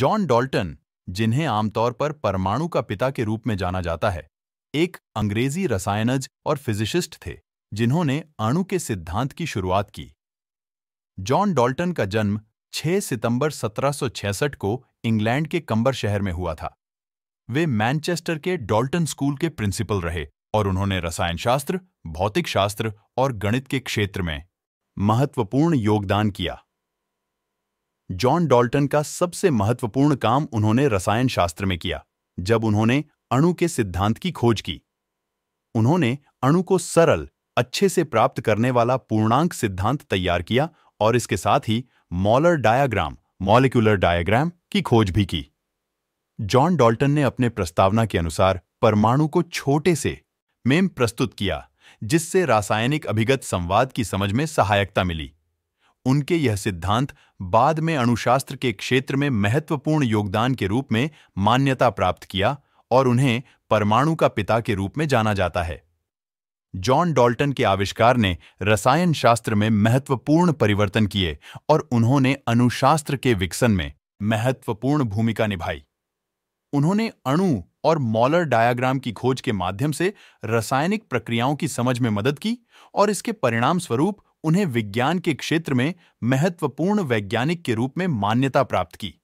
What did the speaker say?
John Dalton जिन्हें आमतौर पर परमाणु का पिता के रूप में जाना जाता है एक अंग्रेजी रसायनज और फिजिसिस्ट थे जिन्होंने अणु के सिद्धांत की शुरुआत की जॉन डॉल्टन का जन्म 6 सितंबर 1766 को इंग्लैंड के कंबर शहर में हुआ था वे मैनचेस्टर के डॉल्टन स्कूल के प्रिंसिपल रहे और उन्होंने रसायन शास्त्र भौतिक शास्त्र और गणित के क्षेत्र में महत्वपूर्ण योगदान किया जॉन डाल्टन का सबसे महत्वपूर्ण काम उन्होंने रसायन शास्त्र में किया जब उन्होंने अणु के सिद्धांत की खोज की उन्होंने अणु को सरल अच्छे से प्राप्त करने वाला पूर्णांक सिद्धांत तैयार किया और इसके साथ ही मॉलर डायाग्राम मॉलिकुलर डायाग्राम की खोज भी की जॉन डॉल्टन ने अपने प्रस्तावना के अनुसार परमाणु को छोटे से मेम प्रस्तुत किया जिससे रासायनिक अभिगत संवाद की समझ में सहायकता मिली उनके यह सिद्धांत बाद में अणुशास्त्र के क्षेत्र में महत्वपूर्ण योगदान के रूप में मान्यता प्राप्त किया और उन्हें परमाणु का पिता के रूप में जाना जाता है जॉन डॉल्टन के आविष्कार ने रसायन शास्त्र में महत्वपूर्ण परिवर्तन किए और उन्होंने अणुशास्त्र के विकसन में महत्वपूर्ण भूमिका निभाई उन्होंने अणु और मॉलर डायग्राम की खोज के माध्यम से रासायनिक प्रक्रियाओं की समझ में मदद की और इसके परिणाम स्वरूप उन्हें विज्ञान के क्षेत्र में महत्वपूर्ण वैज्ञानिक के रूप में मान्यता प्राप्त की